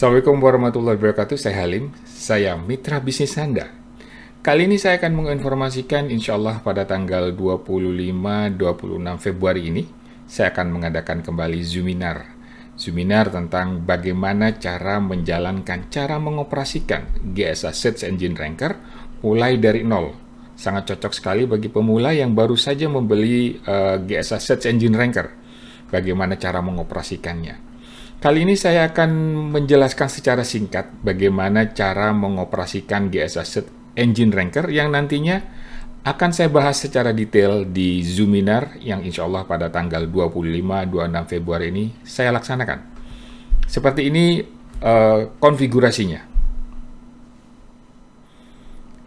Assalamualaikum warahmatullahi wabarakatuh, saya Halim, saya mitra bisnis Anda. Kali ini saya akan menginformasikan insya Allah pada tanggal 25-26 Februari ini, saya akan mengadakan kembali zuminar, zuminar tentang bagaimana cara menjalankan, cara mengoperasikan GSA Search Engine Ranker mulai dari nol. Sangat cocok sekali bagi pemula yang baru saja membeli uh, eh, GSA Search Engine Ranker. Bagaimana cara mengoperasikannya Kali ini saya akan menjelaskan secara singkat bagaimana cara mengoperasikan GS Asset Engine Ranker yang nantinya akan saya bahas secara detail di Zoominar yang insya Allah pada tanggal 25-26 Februari ini saya laksanakan. Seperti ini uh, konfigurasinya.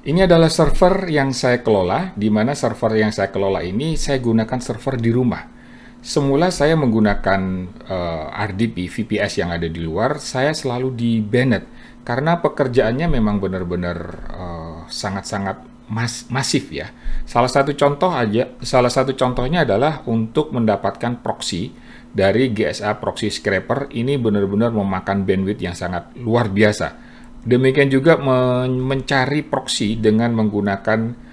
Ini adalah server yang saya kelola, di mana server yang saya kelola ini saya gunakan server di rumah semula saya menggunakan uh, eh, RDP VPS yang ada di luar, saya selalu di Bennett karena pekerjaannya memang benar-benar uh, sangat-sangat mas masif ya. Salah satu contoh aja, salah satu contohnya adalah untuk mendapatkan proxy dari GSA proxy scraper ini benar-benar memakan bandwidth yang sangat luar biasa. Demikian juga men mencari proxy dengan menggunakan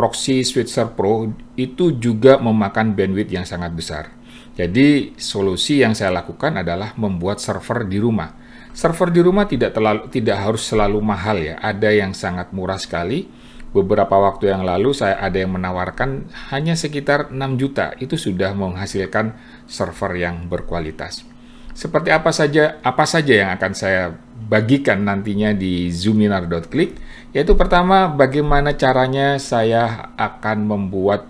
proxy Switcher Pro itu juga memakan bandwidth yang sangat besar. Jadi solusi yang saya lakukan adalah membuat server di rumah. Server di rumah tidak terlalu, tidak harus selalu mahal ya. Ada yang sangat murah sekali. Beberapa waktu yang lalu saya ada yang menawarkan hanya sekitar 6 juta. Itu sudah menghasilkan server yang berkualitas. Seperti apa saja apa saja yang akan saya bagikan nantinya di zoominar.click yaitu pertama bagaimana caranya saya akan membuat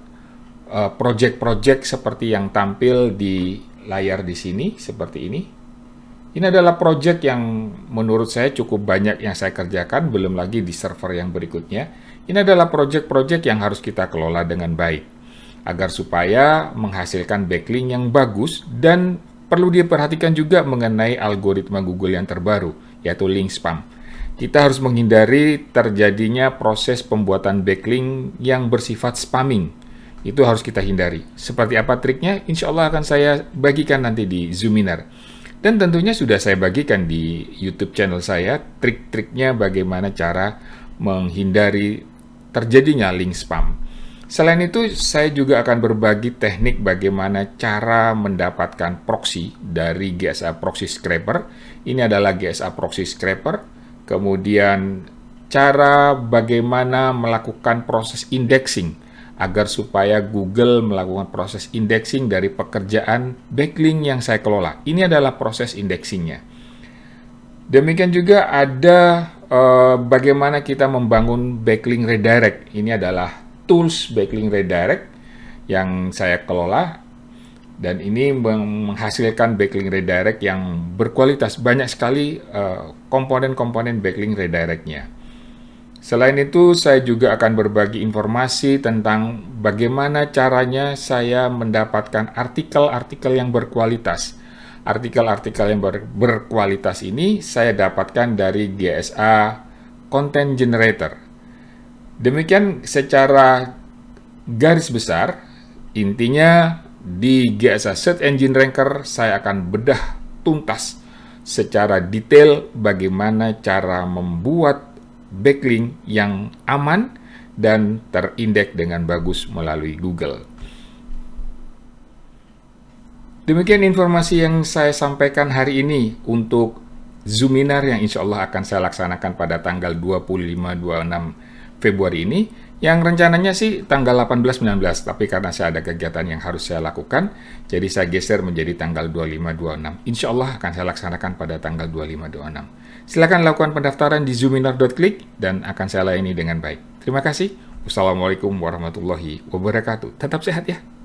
eh, project-project seperti yang tampil di layar di sini seperti ini. Ini adalah project yang menurut saya cukup banyak yang saya kerjakan, belum lagi di server yang berikutnya. Ini adalah project-project yang harus kita kelola dengan baik agar supaya menghasilkan backlink yang bagus dan perlu diperhatikan juga mengenai algoritma Google yang terbaru yaitu link spam. Kita harus menghindari terjadinya proses pembuatan backlink yang bersifat spamming. Itu harus kita hindari. Seperti apa triknya? Insya Allah akan saya bagikan nanti di Zoominar. Dan tentunya sudah saya bagikan di YouTube channel saya trik-triknya bagaimana cara menghindari terjadinya link spam. Selain itu, saya juga akan berbagi teknik bagaimana cara mendapatkan proxy dari GSA Proxy Scraper. Ini adalah GSA Proxy Scraper. Kemudian cara bagaimana melakukan proses indexing agar supaya Google melakukan proses indexing dari pekerjaan backlink yang saya kelola. Ini adalah proses indexingnya. Demikian juga ada eh, bagaimana kita membangun backlink redirect. Ini adalah tools backlink redirect yang saya kelola dan ini menghasilkan backlink redirect yang berkualitas banyak sekali eh, komponen-komponen uh, backlink redirectnya. Selain itu, saya juga akan berbagi informasi tentang bagaimana caranya saya mendapatkan artikel-artikel yang berkualitas. Artikel-artikel yang ber berkualitas ini saya dapatkan dari GSA Content Generator Demikian secara garis besar, intinya di GSA Search Engine Ranker saya akan bedah tuntas secara detail bagaimana cara membuat backlink yang aman dan terindeks dengan bagus melalui Google. Demikian informasi yang saya sampaikan hari ini untuk Zoominar yang insya Allah akan saya laksanakan pada tanggal 25-26 Februari ini yang rencananya sih tanggal 18-19, tapi karena saya ada kegiatan yang harus saya lakukan, jadi saya geser menjadi tanggal 25-26. Insya Allah akan saya laksanakan pada tanggal 25-26. Silakan lakukan pendaftaran di zoominor.click dan akan saya layani dengan baik. Terima kasih. Wassalamualaikum warahmatullahi wabarakatuh. Tetap sehat ya.